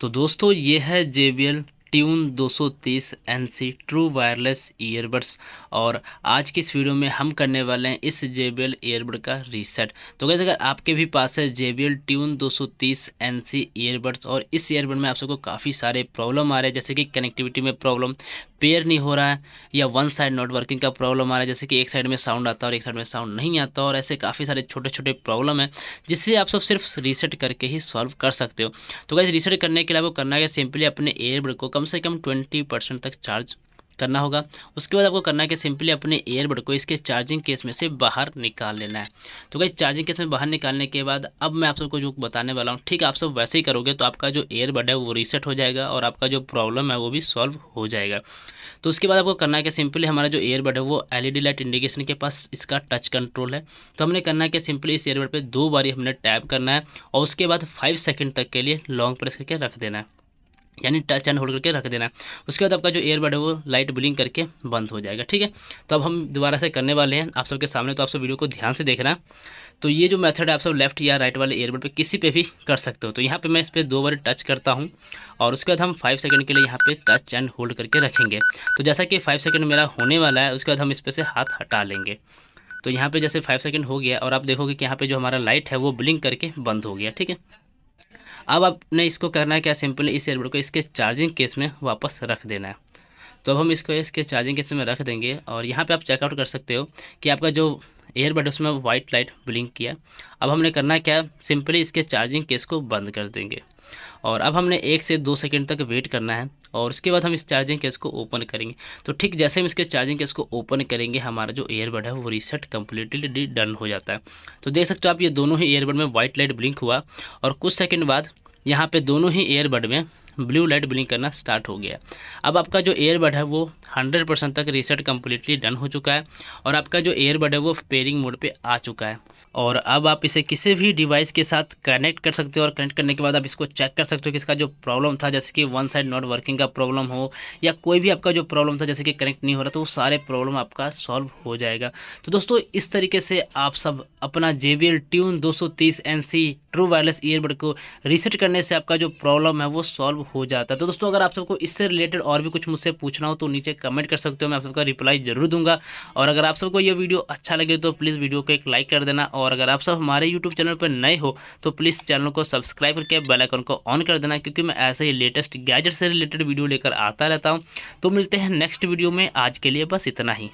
तो दोस्तों ये है J tune 230 NC true wireless earbuds और आज की इस वीडियो में हम करने वाले हैं इस जेबीएल ईयरबड का रीसेट तो कैसे अगर आपके भी पास है जेबीएल ट्यून 230 एनसी ईयरबड्स और इस ईयरबड में आप सबको काफ़ी सारे प्रॉब्लम आ रहे हैं जैसे कि कनेक्टिविटी में प्रॉब्लम पेयर नहीं हो रहा है या वन साइड नॉट वर्किंग का प्रॉब्लम आ रहा है जैसे कि एक साइड में साउंड आता है और एक साइड में साउंड नहीं आता और ऐसे काफ़ी सारे छोटे छोटे प्रॉब्लम हैं जिससे आप सब सिर्फ रीसेट करके ही सॉल्व कर सकते हो तो कैसे रीसेट करने के लिए आपको करना है सिंपली अपने ईयरबड को कम कम से कम ट्वेंटी परसेंट तक चार्ज करना होगा उसके बाद आपको करना है कि सिंपली अपने एयरबड को इसके चार्जिंग केस में से बाहर निकाल लेना है तो गई चार्जिंग केस में बाहर निकालने के बाद अब मैं आप सबको जो बताने वाला हूँ ठीक है आप सब वैसे ही करोगे तो आपका जो एयरबड है वो रीसेट हो जाएगा और आपका जो प्रॉब्लम है वो भी सॉल्व हो जाएगा तो उसके बाद आपको करना है कि सिंपली हमारा जो एयरबड है वो एल लाइट इंडिकेशन के पास इसका टच कंट्रोल है तो हमने करना है कि सिंपली इस एयरबड पर दो बारी हमने टैप करना है और उसके बाद फाइव सेकेंड तक के लिए लॉन्ग प्रेस करके रख देना है यानी टच एंड होल्ड करके रख देना उसके बाद आपका जो एयरबड है वो लाइट ब्लिंक करके बंद हो जाएगा ठीक है तो अब हम दोबारा से करने वाले हैं आप सबके सामने तो आप सब वीडियो को ध्यान से देखना तो ये जो मेथड है आप सब लेफ्ट या राइट वाले एयरबड पे किसी पे भी कर सकते हो तो यहाँ पे मैं इस पर दो बार टच करता हूँ और उसके बाद हम फाइव सेकेंड के लिए यहाँ पे टच एंड होल्ड करके रखेंगे तो जैसा कि फाइव सेकेंड मेरा होने वाला है उसके बाद हम इस पर से हाथ हटा लेंगे तो यहाँ पर जैसे फाइव सेकेंड हो गया और आप देखोगे कि यहाँ पर जो हमारा लाइट है वो ब्लिंक करके बंद हो गया ठीक है अब आपने इसको करना है क्या सिंपली इस एयरबड को इसके चार्जिंग केस में वापस रख देना है तो अब हम इसको इसके चार्जिंग केस में रख देंगे और यहाँ पे आप चेकआउट कर सकते हो कि आपका जो एयरबड उसमें वाइट लाइट ब्लिंक किया अब हमने करना क्या सिंपली इसके चार्जिंग केस को बंद कर देंगे और अब हमने एक से दो सेकेंड तक वेट करना है और उसके बाद हम इस चार्जिंग केस को ओपन करेंगे तो ठीक जैसे हम इसके चार्जिंग केस को ओपन करेंगे हमारा जो एयरबड है वो रीसेट कम्प्लीटली डन हो जाता है तो देख सकते हो आप ये दोनों ही एयरबड में वाइट लाइट ब्लिंक हुआ और कुछ सेकेंड बाद यहाँ पर दोनों ही एयरबड में ब्लू लाइट ब्लिंक करना स्टार्ट हो गया अब आपका जो एयरबड है वो हंड्रेड परसेंट तक रिसेट कम्प्लीटली डन हो चुका है और आपका जो एयरबड है वो पेयरिंग मोड पे आ चुका है और अब आप इसे किसी भी डिवाइस के साथ कनेक्ट कर सकते हो और कनेक्ट करने के बाद आप इसको चेक कर सकते हो कि इसका जो प्रॉब्लम था जैसे कि वन साइड नॉट वर्किंग का प्रॉब्लम हो या कोई भी आपका जो प्रॉब्लम था जैसे कि कनेक्ट नहीं हो रहा तो वो सारे प्रॉब्लम आपका सॉल्व हो जाएगा तो दोस्तों इस तरीके से आप सब अपना जे बी एल ट्यून दो सौ ट्रू वायरलेस ईयरबड को रिसेट करने से आपका जो प्रॉब्लम है वो सॉल्व हो जाता है तो दोस्तों अगर आप सबको इससे रिलेटेड और भी कुछ मुझसे पूछना हो तो नीचे कमेंट कर सकते हो मैं आप सबका रिप्लाई जरूर दूंगा और अगर आप सबको ये वीडियो अच्छा लगे तो प्लीज़ वीडियो को एक लाइक कर देना और अगर आप सब हमारे यूट्यूब चैनल पर नए हो तो प्लीज़ चैनल को सब्सक्राइब करके बेलाइकन को ऑन कर देना क्योंकि मैं ऐसे ही लेटेस्ट गैजेट से रिलेटेड वीडियो लेकर आता रहता हूँ तो मिलते हैं नेक्स्ट वीडियो में आज के लिए बस इतना ही